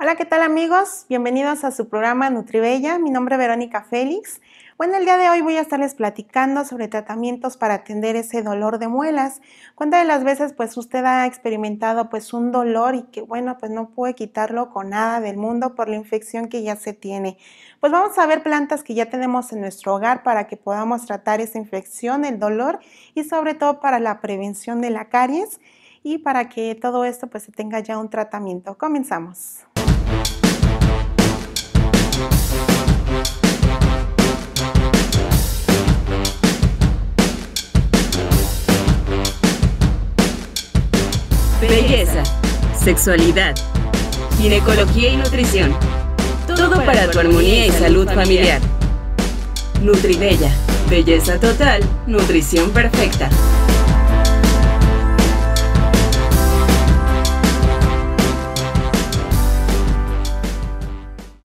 Hola, ¿qué tal amigos? Bienvenidos a su programa Nutribella. Mi nombre es Verónica Félix. Bueno, el día de hoy voy a estarles platicando sobre tratamientos para atender ese dolor de muelas. ¿Cuántas de las veces pues usted ha experimentado pues un dolor y que bueno, pues no puede quitarlo con nada del mundo por la infección que ya se tiene? Pues vamos a ver plantas que ya tenemos en nuestro hogar para que podamos tratar esa infección, el dolor y sobre todo para la prevención de la caries y para que todo esto pues se tenga ya un tratamiento. Comenzamos. Belleza, sexualidad, ginecología y nutrición. Todo para tu armonía y salud familiar. Nutribella, belleza total, nutrición perfecta.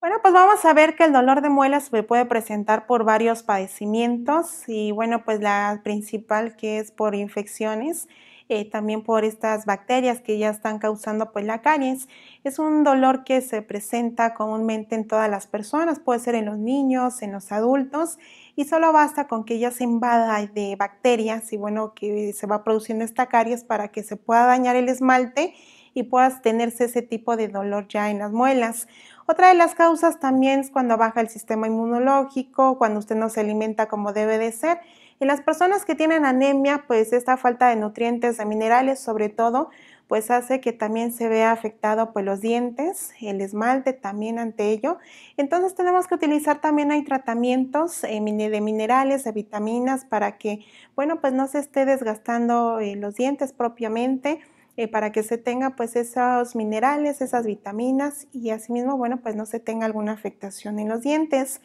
Bueno, pues vamos a ver que el dolor de muelas se puede presentar por varios padecimientos y bueno, pues la principal que es por infecciones eh, también por estas bacterias que ya están causando pues la caries. Es un dolor que se presenta comúnmente en todas las personas, puede ser en los niños, en los adultos y solo basta con que ya se invada de bacterias y bueno que se va produciendo esta caries para que se pueda dañar el esmalte y puedas tenerse ese tipo de dolor ya en las muelas. Otra de las causas también es cuando baja el sistema inmunológico, cuando usted no se alimenta como debe de ser y las personas que tienen anemia, pues esta falta de nutrientes, de minerales sobre todo, pues hace que también se vea afectado pues los dientes, el esmalte también ante ello. Entonces tenemos que utilizar también hay tratamientos eh, de minerales, de vitaminas para que, bueno, pues no se esté desgastando eh, los dientes propiamente. Eh, para que se tenga pues esos minerales, esas vitaminas y asimismo, bueno, pues no se tenga alguna afectación en los dientes.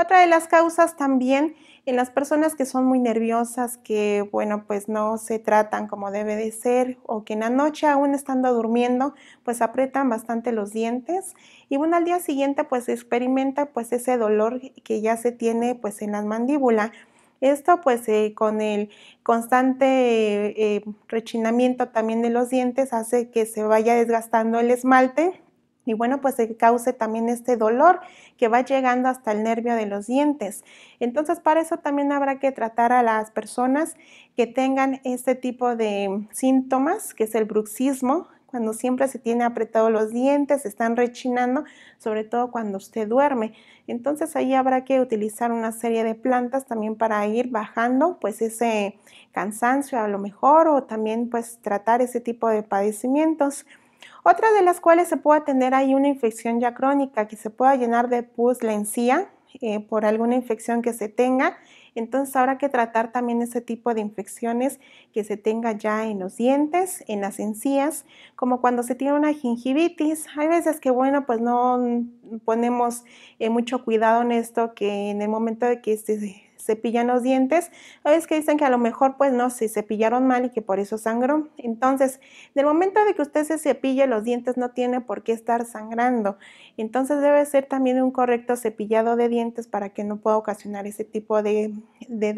Otra de las causas también en las personas que son muy nerviosas, que bueno, pues no se tratan como debe de ser o que en la noche aún estando durmiendo, pues aprietan bastante los dientes y bueno, al día siguiente pues experimenta pues ese dolor que ya se tiene pues en las mandíbula. Esto pues eh, con el constante eh, rechinamiento también de los dientes hace que se vaya desgastando el esmalte y bueno, pues se cause también este dolor que va llegando hasta el nervio de los dientes. Entonces, para eso también habrá que tratar a las personas que tengan este tipo de síntomas, que es el bruxismo, cuando siempre se tiene apretados los dientes, se están rechinando, sobre todo cuando usted duerme. Entonces ahí habrá que utilizar una serie de plantas también para ir bajando pues ese cansancio a lo mejor o también pues tratar ese tipo de padecimientos. Otra de las cuales se puede tener ahí una infección ya crónica que se pueda llenar de pus la encía eh, por alguna infección que se tenga. Entonces habrá que tratar también ese tipo de infecciones que se tenga ya en los dientes, en las encías, como cuando se tiene una gingivitis. Hay veces que, bueno, pues no mm, ponemos eh, mucho cuidado en esto, que en el momento de que se, cepillan los dientes. A veces que dicen que a lo mejor pues no, se cepillaron mal y que por eso sangró. Entonces, del momento de que usted se cepille los dientes no tiene por qué estar sangrando. Entonces debe ser también un correcto cepillado de dientes para que no pueda ocasionar ese tipo de, de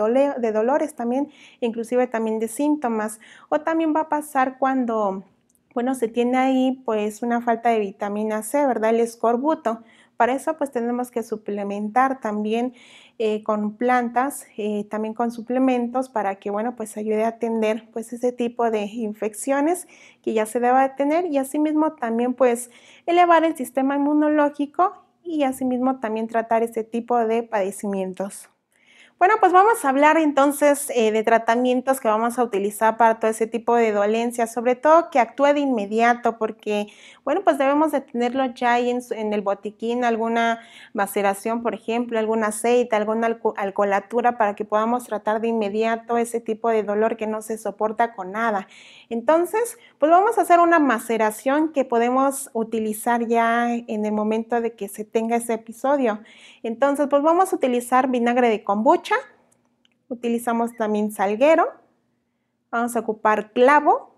dolores también, inclusive también de síntomas. O también va a pasar cuando... Bueno, se tiene ahí pues una falta de vitamina C, ¿verdad? El escorbuto. Para eso pues tenemos que suplementar también eh, con plantas, eh, también con suplementos para que bueno pues ayude a atender pues ese tipo de infecciones que ya se deba de tener y asimismo también pues elevar el sistema inmunológico y asimismo también tratar este tipo de padecimientos. Bueno, pues vamos a hablar entonces eh, de tratamientos que vamos a utilizar para todo ese tipo de dolencias, sobre todo que actúe de inmediato, porque, bueno, pues debemos de tenerlo ya en, el botiquín, alguna maceración, por ejemplo, algún aceite, alguna alcoholatura para que podamos tratar de inmediato ese tipo de dolor que no se soporta con nada. Entonces, pues vamos a hacer una maceración que podemos utilizar ya en el momento de que se tenga ese episodio. Entonces, pues vamos a utilizar vinagre de kombucha utilizamos también salguero, vamos a ocupar clavo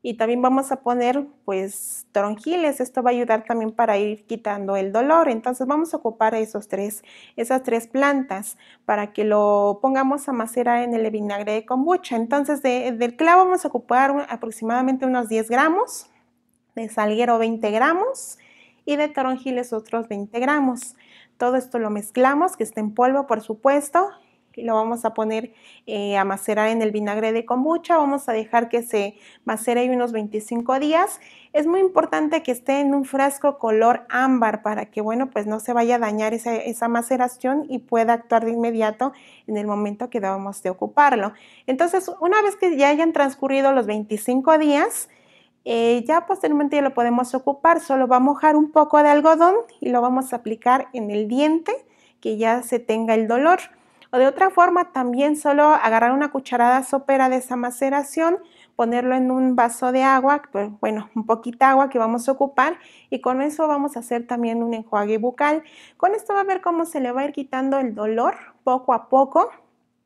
y también vamos a poner pues tronjiles, esto va a ayudar también para ir quitando el dolor, entonces vamos a ocupar esos tres, esas tres plantas para que lo pongamos a macerar en el vinagre de kombucha, entonces del clavo vamos a ocupar aproximadamente unos 10 gramos, de salguero 20 gramos y de tronjiles otros 20 gramos. Todo esto lo mezclamos, que esté en polvo por supuesto, lo vamos a poner eh, a macerar en el vinagre de kombucha, vamos a dejar que se macere unos 25 días. Es muy importante que esté en un frasco color ámbar para que, bueno, pues no se vaya a dañar esa, maceración y pueda actuar de inmediato en el momento que debamos de ocuparlo. Entonces, una vez que ya hayan transcurrido los 25 días, eh, ya posteriormente lo podemos ocupar, solo va a mojar un poco de algodón y lo vamos a aplicar en el diente que ya se tenga el dolor. O de otra forma, también solo agarrar una cucharada sopera de esa maceración, ponerlo en un vaso de agua, pues, bueno, un poquita agua que vamos a ocupar y con eso vamos a hacer también un enjuague bucal. Con esto va a ver cómo se le va a ir quitando el dolor poco a poco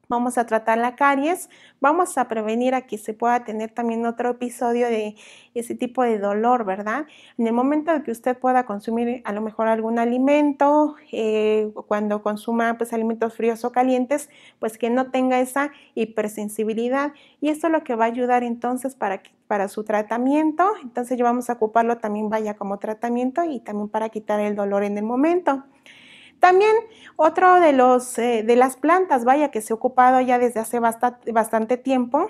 vamos a tratar la caries, vamos a prevenir a que se pueda tener también otro episodio de ese tipo de dolor, ¿verdad? En el momento de que usted pueda consumir a lo mejor algún alimento, eh, cuando consuma pues alimentos fríos o calientes, pues que no tenga esa hipersensibilidad y esto es lo que va a ayudar entonces para para su tratamiento, entonces yo vamos a ocuparlo también vaya como tratamiento y también para quitar el dolor en el momento. También otro de, los, eh, de las plantas, vaya, que se ha ocupado ya desde hace bastante, bastante tiempo,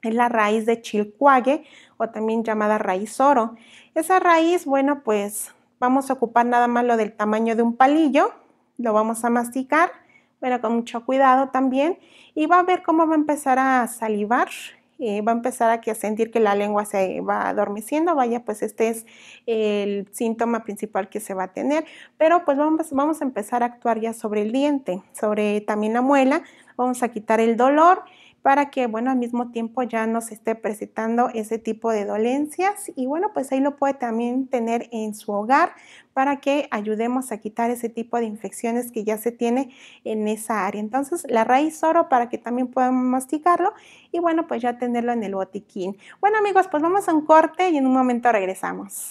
es la raíz de chilcuague o también llamada raíz oro. Esa raíz, bueno, pues vamos a ocupar nada más lo del tamaño de un palillo, lo vamos a masticar, bueno, con mucho cuidado también, y va a ver cómo va a empezar a salivar eh, va a empezar a, a sentir que la lengua se va adormeciendo, vaya, pues este es el síntoma principal que se va a tener, pero pues vamos, vamos a empezar a actuar ya sobre el diente, sobre también la muela, vamos a quitar el dolor para que, bueno, al mismo tiempo ya no se esté presentando ese tipo de dolencias y, bueno, pues ahí lo puede también tener en su hogar para que ayudemos a quitar ese tipo de infecciones que ya se tiene en esa área. Entonces, la raíz oro para que también podamos masticarlo y, bueno, pues ya tenerlo en el botiquín. Bueno, amigos, pues vamos a un corte y en un momento regresamos.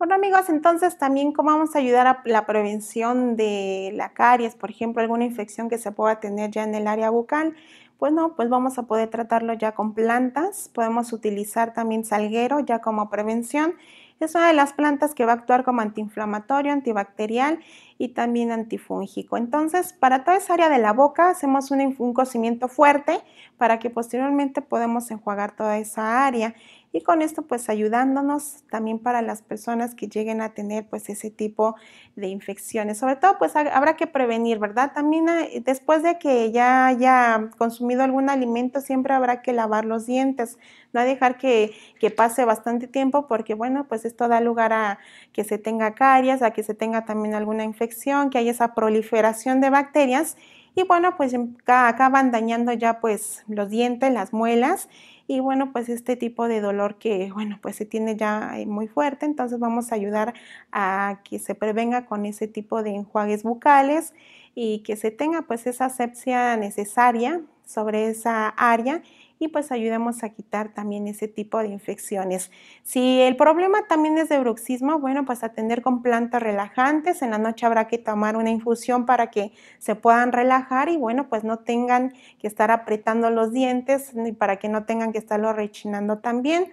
Bueno amigos, entonces también cómo vamos a ayudar a la prevención de la caries, por ejemplo, alguna infección que se pueda tener ya en el área bucal. Pues no, pues vamos a poder tratarlo ya con plantas, podemos utilizar también salguero ya como prevención. Es una de las plantas que va a actuar como antiinflamatorio, antibacterial y también antifúngico. Entonces, para toda esa área de la boca hacemos un, un cocimiento fuerte para que posteriormente podamos enjuagar toda esa área y con esto pues ayudándonos también para las personas que lleguen a tener pues ese tipo de infecciones. Sobre todo pues habrá que prevenir, ¿verdad? También eh, después de que ya haya consumido algún alimento siempre habrá que lavar los dientes, no dejar que, que pase bastante tiempo porque bueno pues esto da lugar a que se tenga caries, a que se tenga también alguna infección, que haya esa proliferación de bacterias y bueno, pues em, acaban dañando ya pues los dientes, las muelas y bueno, pues este tipo de dolor que bueno, pues se tiene ya eh, muy fuerte, entonces vamos a ayudar a que se prevenga con ese tipo de enjuagues bucales y que se tenga pues esa asepsia necesaria sobre esa área y pues ayudamos a quitar también ese tipo de infecciones. Si el problema también es de bruxismo, bueno, pues atender con plantas relajantes. En la noche habrá que tomar una infusión para que se puedan relajar y bueno, pues no tengan que estar apretando los dientes ni para que no tengan que estarlo rechinando también.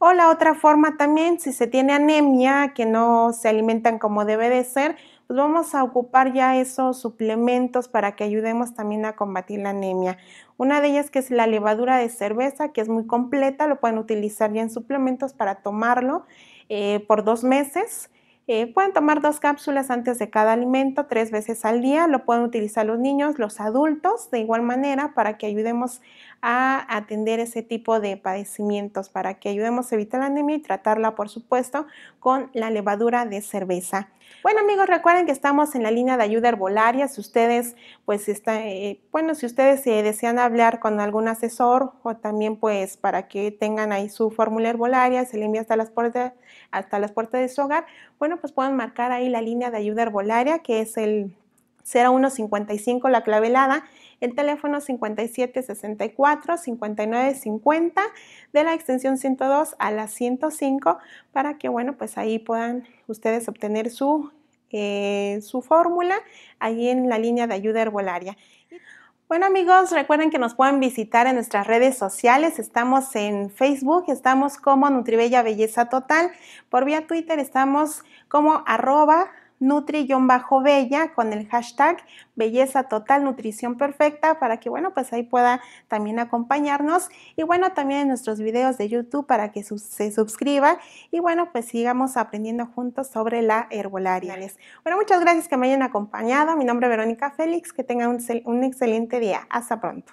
O la otra forma también, si se tiene anemia, que no se alimentan como debe de ser, pues vamos a ocupar ya esos suplementos para que ayudemos también a combatir la anemia. Una de ellas que es la levadura de cerveza, que es muy completa, lo pueden utilizar ya en suplementos para tomarlo eh, por dos meses. Eh, pueden tomar dos cápsulas antes de cada alimento, tres veces al día. Lo pueden utilizar los niños, los adultos, de igual manera, para que ayudemos a atender ese tipo de padecimientos, para que ayudemos a evitar la anemia y tratarla, por supuesto, con la levadura de cerveza. Bueno amigos, recuerden que estamos en la línea de ayuda herbolaria. Si ustedes, pues, está, eh, bueno, si ustedes eh, desean hablar con algún asesor o también pues para que tengan ahí su fórmula herbolaria, se le envía hasta las puertas, hasta las puertas de su hogar, bueno, pues pueden marcar ahí la línea de ayuda herbolaria que es el 0155 la clavelada, el teléfono 5764-5950 de la extensión 102 a la 105 para que, bueno, pues ahí puedan ustedes obtener su, eh, su fórmula ahí en la línea de ayuda herbolaria. Bueno amigos, recuerden que nos pueden visitar en nuestras redes sociales. Estamos en Facebook, estamos como Nutribella Belleza Total. Por vía Twitter estamos como arroba nutri-bella con el hashtag belleza total, nutrición perfecta, para que bueno, pues ahí pueda también acompañarnos y bueno, también en nuestros videos de YouTube para que se suscriba y bueno, pues sigamos aprendiendo juntos sobre la herbolaria. Bueno, muchas gracias que me hayan acompañado. Mi nombre es Verónica Félix, que tengan un excelente día. Hasta pronto.